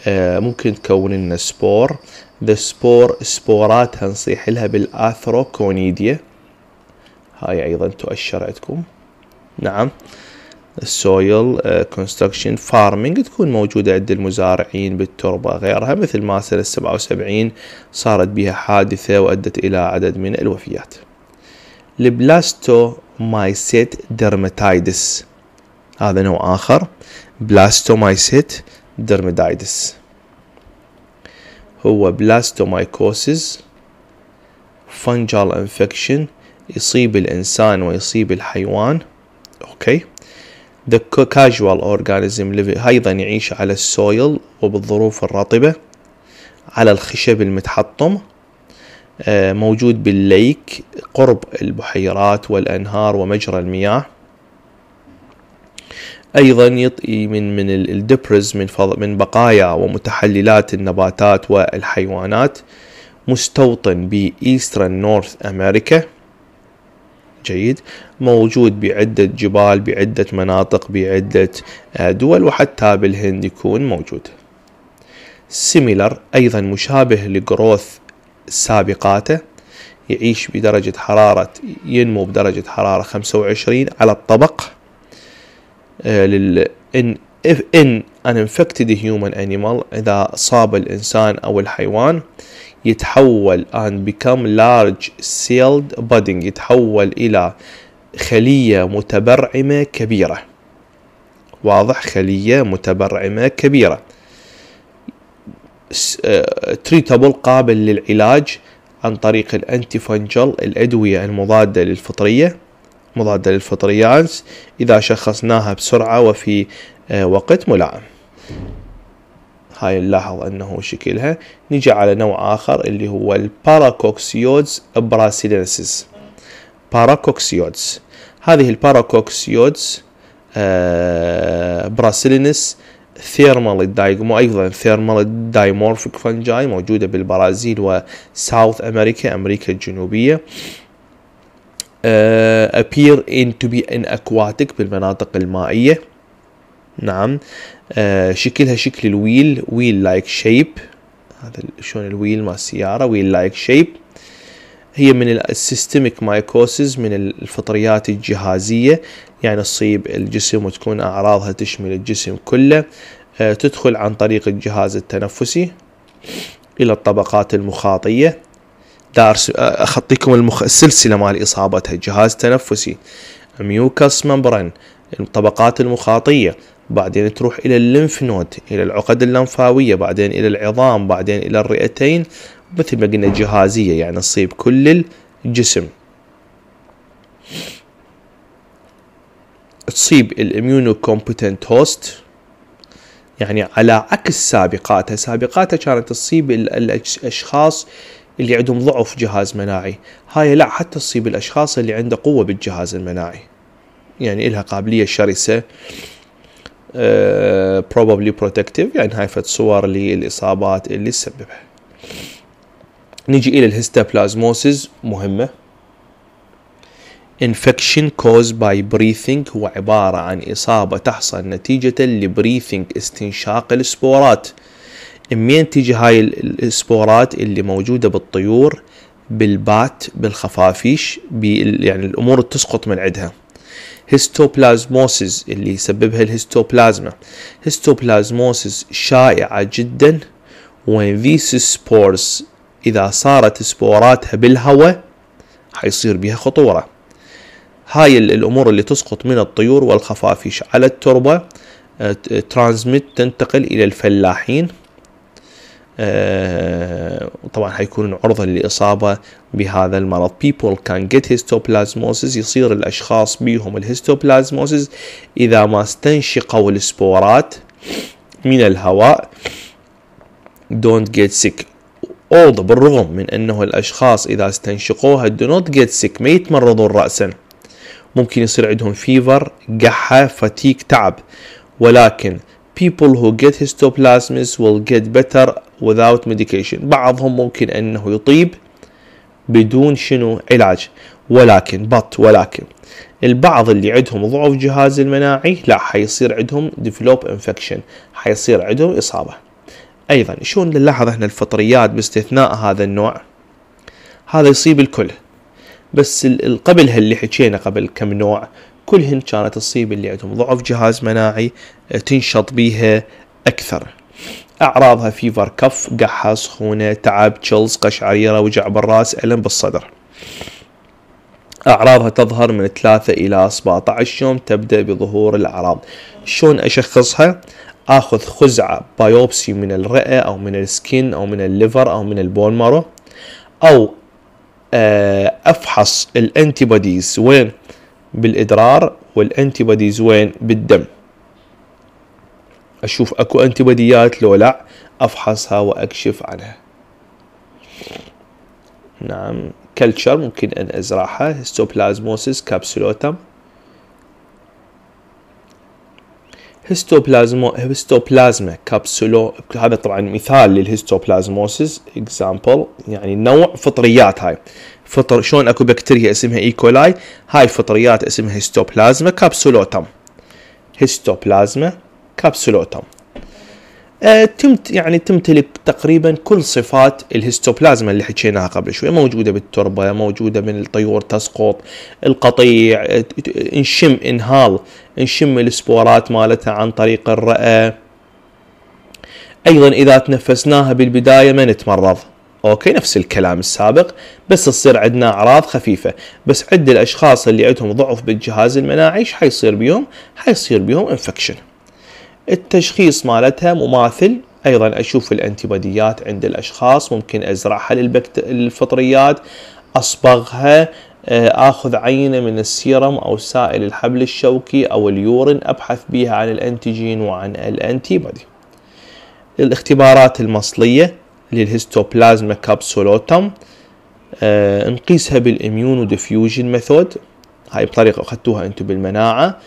A: آه، ممكن تكون لنا سبور ذا سبور سبوراتها نصيح لها بالآثروكونيديا هاي أيضا تؤشر عندكم نعم soil uh, construction farming تكون موجودة عند المزارعين بالتربة غيرها مثل ما سنة 77 صارت بها حادثة وأدت إلى عدد من الوفيات البلاستومايسيت درمتايدس هذا نوع آخر بلاستومايسيت درمتايدس هو مايكوسيس فنجال انفكشن يصيب الإنسان ويصيب الحيوان أوكي the casual organism أيضا يعيش على السويل وبالظروف الرطبة على الخشب المتحطم آه، موجود بالليك قرب البحيرات والأنهار ومجرى المياه ايضا يطئي من من الدبرز من من بقايا ومتحللات النباتات والحيوانات مستوطن بايسترن نورث امريكا جيد موجود بعدة جبال بعدة مناطق بعدة آه، دول وحتى بالهند يكون موجود سيميلر أيضا مشابه لجروث سابقاته يعيش بدرجة حرارة ينمو بدرجة حرارة 25 على الطبق آه، لل in an infected human animal إذا صاب الإنسان أو الحيوان يتحول and become large sealed budding يتحول إلى خلية متبرعمة كبيرة واضح خلية متبرعمة كبيرة تريتابل آه، قابل للعلاج عن طريق الانتي فنجل الأدوية المضادة للفطرية مضادة للفطريات إذا شخصناها بسرعة وفي آه، وقت ملائم هاي نلاحظ انه شكلها نجي على نوع اخر اللي هو الباراكوكسيودز براسيلنسيس باراكوكسيودز هذه الباراكوكسيودز براسيلنس ثيرمال دايجمو ايضا ثيرمال دايمورفيك فنجاي موجوده بالبرازيل وساوث امريكا امريكا الجنوبيه uh, appear in to be in aquatic بالمناطق المائيه نعم آه شكلها شكل الويل ويل لايك شيب هذا شلون الويل مع السيارة ويل لايك شيب هي من السيستميك مايكوسيس من الفطريات الجهازية يعني تصيب الجسم وتكون أعراضها تشمل الجسم كله آه تدخل عن طريق الجهاز التنفسي إلى الطبقات المخاطية دارس آه، أخطيكم المخ... السلسلة مال إصابتها جهاز تنفسي ميوكس ممبرين الطبقات المخاطية بعدين تروح الى الليمف نود الى العقد اللمفاويه بعدين الى العظام بعدين الى الرئتين مثل ما قلنا جهازيه يعني تصيب كل الجسم تصيب الاميونو كومبتنت هوست يعني على عكس سابقاتها سابقاتها كانت تصيب الاشخاص اللي عندهم ضعف جهاز مناعي هاي لا حتى تصيب الاشخاص اللي عنده قوه بالجهاز المناعي يعني إلها قابليه شرسه آه، probably protective يعني هاي فد صور للاصابات اللي تسببها نجي الى الهيستابلازموسيس مهمه infection caused by breathing هو عبارة عن إصابة تحصل نتيجة لبريثينج استنشاق السبورات منين تجي هاي السبورات اللي موجودة بالطيور بالبات بالخفافيش بال يعني الأمور تسقط من عندها هيستوبلازموسيس اللي يسببها الهيستوبلازما هيستوبلازموسيس شائعة جدا وانفيس سبورس إذا صارت سبوراتها بالهواء حيصير بها خطورة هاي الأمور اللي تسقط من الطيور والخفافيش على التربة آه، ترانزميت تنتقل إلى الفلاحين آه، طبعا حيكون عرضة للإصابة بهذا المرض people can get histoplasmosis يصير الأشخاص بيهم الهيستوبلازموسيس إذا ما استنشقوا السبورات من الهواء don't get sick أوض بالرغم من أنه الاشخاص إذا استنشقوها do not get sick ما يتمرضون رأسا ممكن يصير عندهم فيفر قحة فتيك تعب ولكن people who get histoplasms will get better without medication بعضهم ممكن انه يطيب بدون شنو علاج ولكن بط ولكن البعض اللي عندهم ضعف جهاز المناعي لا حيصير عندهم ديفلوب انفكشن حيصير عندهم اصابه ايضا شلون نلاحظ هنا الفطريات باستثناء هذا النوع هذا يصيب الكل بس قبلها اللي حكينا قبل كم نوع كلهن كانت تصيب اللي عندهم ضعف جهاز مناعي آه، تنشط بيها أكثر أعراضها فيفر كف قحة سخونة تعب تشلز قشعريرة وجع بالرأس ألم بالصدر أعراضها تظهر من 3 إلى 17 يوم تبدأ بظهور الأعراض شلون أشخصها؟ اخذ خزعه بايوبسي من الرئه او من السكين او من الليفر او من البون مارو او آه، افحص الانتي وين بالإدرار والأنتي بوديز وين بالدم أشوف أكو أنتي بوديات لو لا أفحصها وأكشف عنها نعم كلتشر ممكن أن أزرعها هيستوبلازموسيس كابسولوتم هيستوبلازمو هيستوبلازما كابسولو هذا طبعا مثال للهيستوبلازموسيس اكزامبل يعني نوع فطريات هاي فطر شلون اكو بكتيريا اسمها ايكولاي e. هاي فطريات اسمها هيستوبلازما كابسولوتم هيستوبلازما كابسولوتم آه، تمت يعني تمتلك تقريبا كل صفات الهيستوبلازما اللي حكيناها قبل شوي موجوده بالتربه موجوده من الطيور تسقط القطيع آه، نشم انهال نشم السبورات مالتها عن طريق الرئه ايضا اذا تنفسناها بالبدايه ما نتمرض اوكي نفس الكلام السابق بس تصير عندنا اعراض خفيفه بس عند الاشخاص اللي عندهم ضعف بالجهاز المناعي ايش حيصير بيهم حيصير بيهم انفكشن التشخيص مالتها مماثل ايضا اشوف الانتيباديات عند الاشخاص ممكن ازرعها للفطريات اصبغها آه، اخذ عينه من السيرم او سائل الحبل الشوكي او اليورين ابحث بها عن الانتيجين وعن الانتيبادي الاختبارات المصليه للهيستوبلازما كابسولوتم أه نقيسها بالاميون ديفيوجن ميثود هاي بطريقه اخذتوها انتم بالمناعه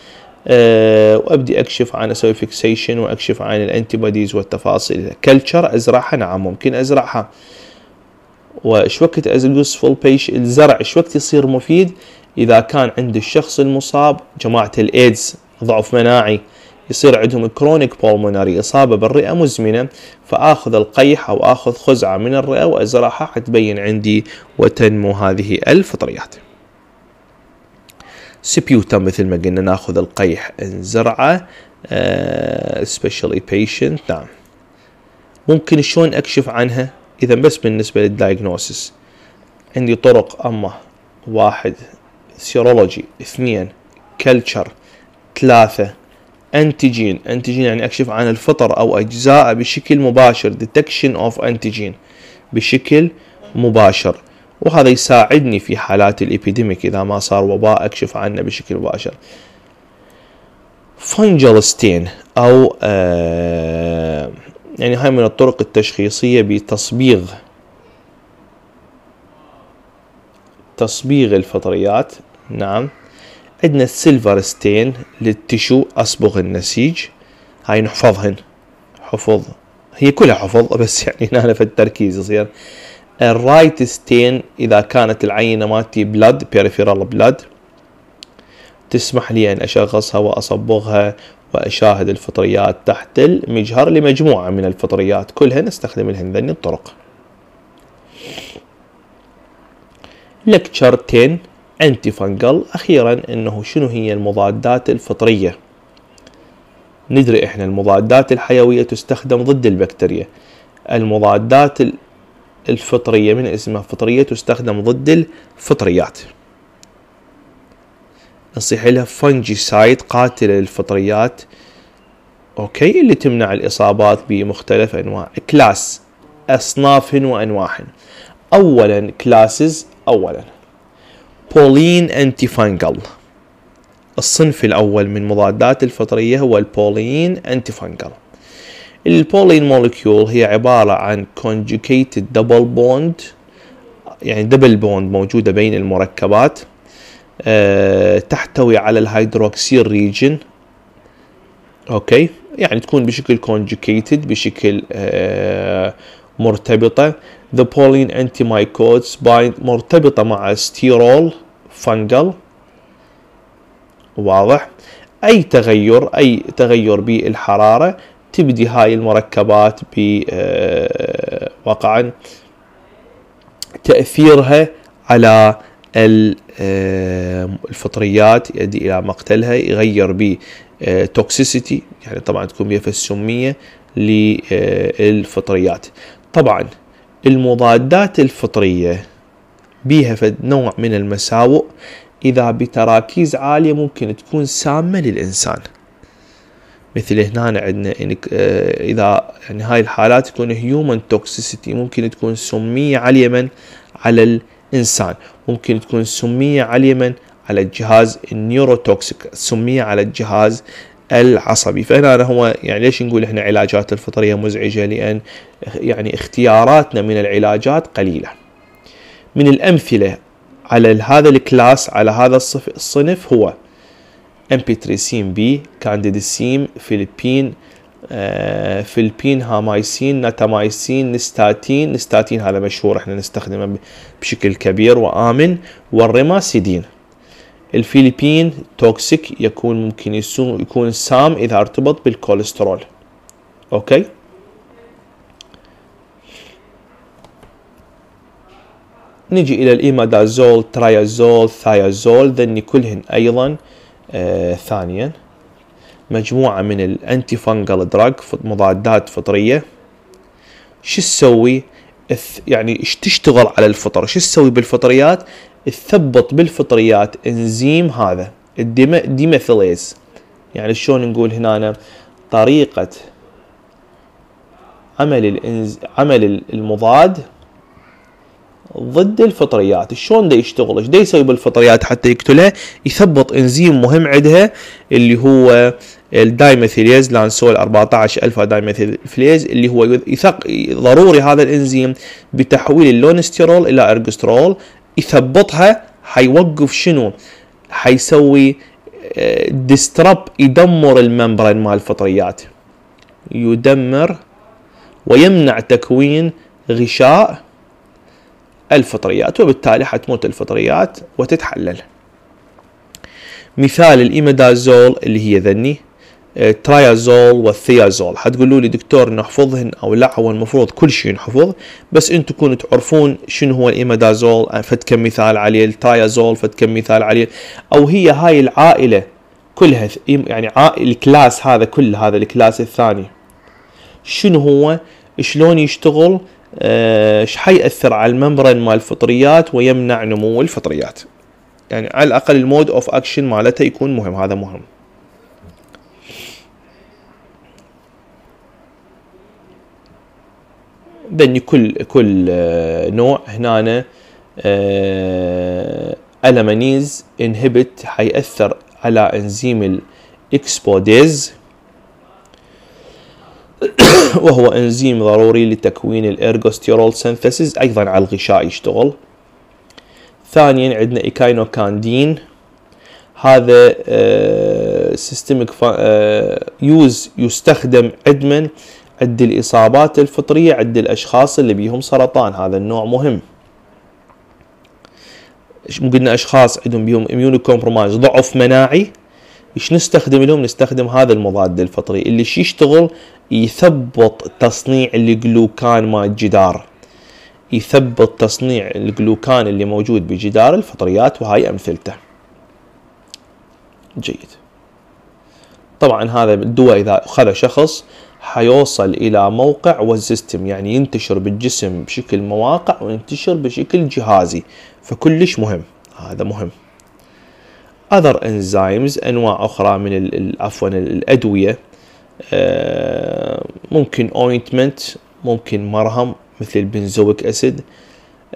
A: آه، وابدي اكشف عن اسوي فيكسيشن واكشف عن الانتي بوديز والتفاصيل كلتشر ازرعها نعم ممكن ازرعها وش وقت ازقص فول بيش الزرع ايش وقت يصير مفيد اذا كان عند الشخص المصاب جماعه الايدز ضعف مناعي يصير عندهم كرونيك بولموناري اصابه بالرئه مزمنه فاخذ القيح أو آخذ خزعه من الرئه وازرعها حتبين عندي وتنمو هذه الفطريات سبيوتا مثل ما قلنا ناخذ القيح نزرعه سبيشالي بيشنت نعم ممكن شلون اكشف عنها اذا بس بالنسبه للدايجنوسس عندي طرق اما واحد سيرولوجي اثنين كلتشر ثلاثة انتيجين انتيجين يعني اكشف عن الفطر او اجزائه بشكل مباشر ديتكشن اوف انتيجين بشكل مباشر وهذا يساعدني في حالات الإبيديميك إذا ما صار وباء أكشف عنه بشكل مباشر فنجل ستين أو آه يعني هاي من الطرق التشخيصية بتصبيغ تصبيغ الفطريات نعم عندنا السيلفر ستين للتشو أصبغ النسيج هاي نحفظهن حفظ هي كلها حفظ بس يعني هنا في التركيز يصير الرايت ستين اذا كانت العينه مالتي بلاد بيريفيرال بلاد تسمح لي ان اشغصها واصبغها واشاهد الفطريات تحت المجهر لمجموعه من الفطريات كلها نستخدم لهن ذني الطرق لكتشر 10 انتي فانجل اخيرا انه شنو هي المضادات الفطريه ندري احنا المضادات الحيويه تستخدم ضد البكتيريا المضادات الفطرية من اسمها فطرية تستخدم ضد الفطريات نصيحه لها فنجيسايد قاتلة للفطريات اوكي اللي تمنع الاصابات بمختلف انواع كلاس اصناف وانواع اولا كلاسز اولا بولين انتي فانجل الصنف الاول من مضادات الفطريه هو البولين انتي فانجل البولين مولكيول هي عبارة عن conjugated double bond يعني double bond موجودة بين المركبات أه تحتوي على الهيدروكسيل ريجن اوكي يعني تكون بشكل conjugated بشكل أه مرتبطة the polyene antimicodes bind مرتبطة مع sterol fungal واضح أي تغير أي تغير بالحرارة تبدي هاي المركبات آه، وقعا تأثيرها على آه، الفطريات يؤدي إلى مقتلها يغير ب توكسيسيتي آه، يعني طبعا تكون بيها السمية للفطريات طبعا المضادات الفطرية بيها فد نوع من المساوئ إذا بتراكيز عالية ممكن تكون سامة للإنسان مثل هنا عندنا آه، اذا يعني هاي الحالات تكون هيومن توكسيسيتي ممكن تكون سميه على اليمن على الانسان ممكن تكون سميه على اليمن على الجهاز النيوروتوكسيك سميه على الجهاز العصبي فهنا هو يعني ليش نقول احنا علاجات الفطريه مزعجه لان يعني اختياراتنا من العلاجات قليله من الامثله على هذا الكلاس على هذا الصنف هو ام بي 3 سين بي كانديديسيم فيلبين فيلبين هامايسين ناتامايسين نستاتين نستاتين هذا مشهور احنا نستخدمه بشكل كبير وامن والريماسيدين الفيلبين توكسيك يكون ممكن يكون سام اذا ارتبط بالكوليسترول اوكي نجي الى الايمادازول ترايازول ثايازول ذني كلهن ايضا آه آه، ثانيا مجموعة من الانتي فانجل دراج مضادات فطرية شو تسوي يعني ايش تشتغل على الفطر شو تسوي بالفطريات تثبط بالفطريات انزيم هذا الديميثيليز يعني شلون نقول هنا طريقة عمل الانز... عمل المضاد ضد الفطريات شلون ده يشتغل ايش ده يسوي بالفطريات حتى يقتلها يثبط انزيم مهم عندها اللي هو الدايميثيليز لانسول 14 الفا دايميثيليز اللي هو يثق ضروري هذا الانزيم بتحويل اللونستيرول الى ارجسترول يثبطها حيوقف شنو حيسوي ديسترب آه، يدمر الممبرين مال الفطريات يدمر ويمنع تكوين غشاء الفطريات وبالتالي حتموت الفطريات وتتحلل مثال الإيميدازول اللي هي ذني الترايازول آه، والثيازول حتقولوا لي دكتور نحفظهن او لا هو المفروض كل شيء ينحفظ بس انتم تكونوا تعرفون شنو هو الايمادازول آه، فد كم مثال عليه الترايازول فد كم مثال عليه او هي هاي العائله كلها يعني عائل الكلاس هذا كل هذا الكلاس الثاني شنو هو شلون يشتغل ايش آه، حيأثر على الممبرين مال الفطريات ويمنع نمو الفطريات يعني على الاقل المود اوف اكشن مالته يكون مهم هذا مهم بني كل كل آه، نوع هنا الامانيز انهبت حيأثر على انزيم الاكسبوديز وهو انزيم ضروري لتكوين الارجوستيرول سينثيسيس ايضا على الغشاء يشتغل ثانيا عندنا ايكاينوكاندين هذا سيستمك آه، يوز آه، يستخدم عدما عند الاصابات الفطريه عند الاشخاص اللي بيهم سرطان هذا النوع مهم قلنا اشخاص عندهم بيهم اميونو كومبرومايز ضعف مناعي ايش نستخدم لهم نستخدم هذا المضاد الفطري اللي ايش يشتغل يثبط تصنيع الجلوكان مال الجدار يثبط تصنيع الجلوكان اللي موجود بجدار الفطريات وهاي امثلته جيد طبعا هذا الدواء اذا اخذه شخص حيوصل الى موقع والسيستم يعني ينتشر بالجسم بشكل مواقع وينتشر بشكل جهازي فكلش مهم هذا مهم other enzymes انواع اخرى من عفوا الادويه آه، ممكن اوينتمنت ممكن مرهم مثل البنزويك اسيد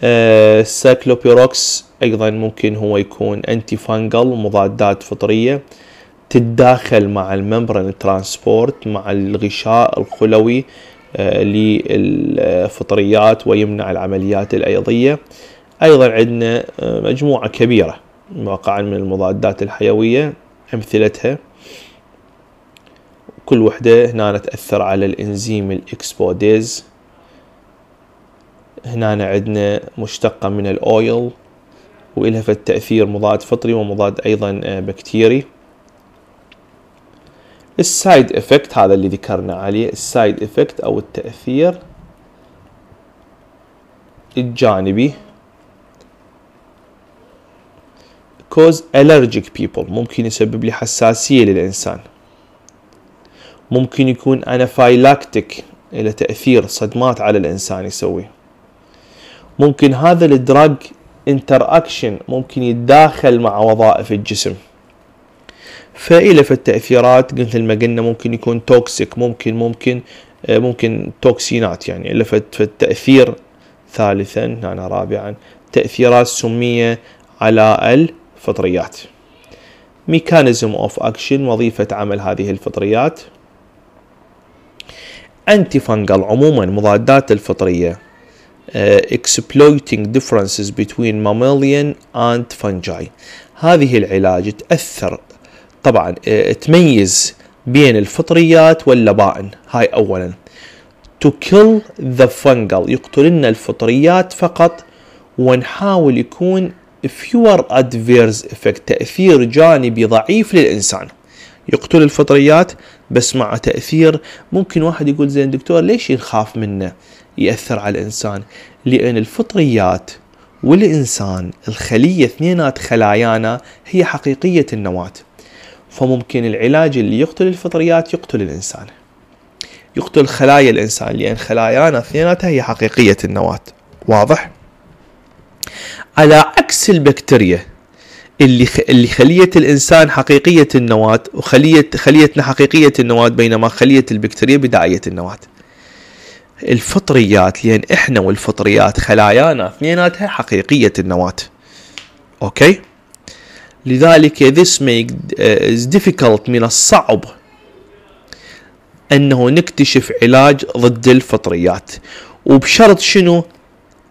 A: السايكلوبيروكس آه، ايضا ممكن هو يكون انتي فانجل مضادات فطريه تتداخل مع الممبرين ترانسبورت مع الغشاء الخلوي آه، للفطريات ويمنع العمليات الايضيه ايضا عندنا مجموعه كبيره واقعا من المضادات الحيوية أمثلتها كل وحدة هنا تأثر على الإنزيم الإكسبوديز هنا عندنا مشتقة من الأويل وإلها التأثير مضاد فطري ومضاد أيضا آه، بكتيري السايد افكت هذا اللي ذكرنا عليه السايد افكت او التاثير الجانبي cause allergic people ممكن يسبب لي حساسية للإنسان ممكن يكون انافايلاكتيك إلى تأثير صدمات على الإنسان يسوي ممكن هذا الدراج انتر اكشن ممكن يتداخل مع وظائف الجسم فإلى التأثيرات مثل ما قلنا ممكن يكون توكسيك ممكن ممكن آه، ممكن توكسينات يعني إلى التأثير ثالثا أنا رابعا تأثيرات سمية على فطريات ميكانيزم اوف اكشن وظيفه عمل هذه الفطريات انتي فانجل عموما مضادات الفطريه uh, exploiting differences between mammalian and fungi هذه العلاج تأثر طبعا uh, تميز بين الفطريات واللبائن هاي أولا to kill the fungal يقتلنا الفطريات فقط ونحاول يكون fewer adverse effect تأثير جانبي ضعيف للإنسان يقتل الفطريات بس مع تأثير ممكن واحد يقول زين دكتور ليش يخاف منه يأثر على الإنسان لأن الفطريات والإنسان الخلية اثنينات خلايانا هي حقيقية النواة فممكن العلاج اللي يقتل الفطريات يقتل الإنسان يقتل خلايا الإنسان لأن خلايانا اثنيناتها هي حقيقية النواة واضح؟ على عكس البكتيريا اللي اللي خليه الانسان حقيقيه النواه وخليه خليتنا حقيقيه النواه بينما خليه البكتيريا بداعيه النواه. الفطريات لان احنا والفطريات خلايانا اثنيناتها حقيقيه النواه. اوكي؟ لذلك this make uh, is difficult من الصعب انه نكتشف علاج ضد الفطريات وبشرط شنو؟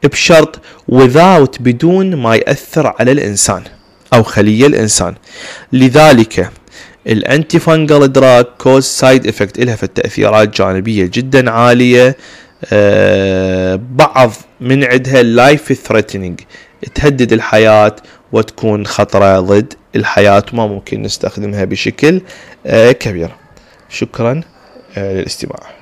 A: بشرط without بدون ما يأثر على الإنسان أو خلية الإنسان لذلك الانتي فانجل دراج كوز سايد افكت لها في التاثيرات جانبيه جدا عاليه آه، بعض من عندها لايف ثريتنينج تهدد الحياه وتكون خطره ضد الحياه وما ممكن نستخدمها بشكل آه، كبير شكرا آه، للاستماع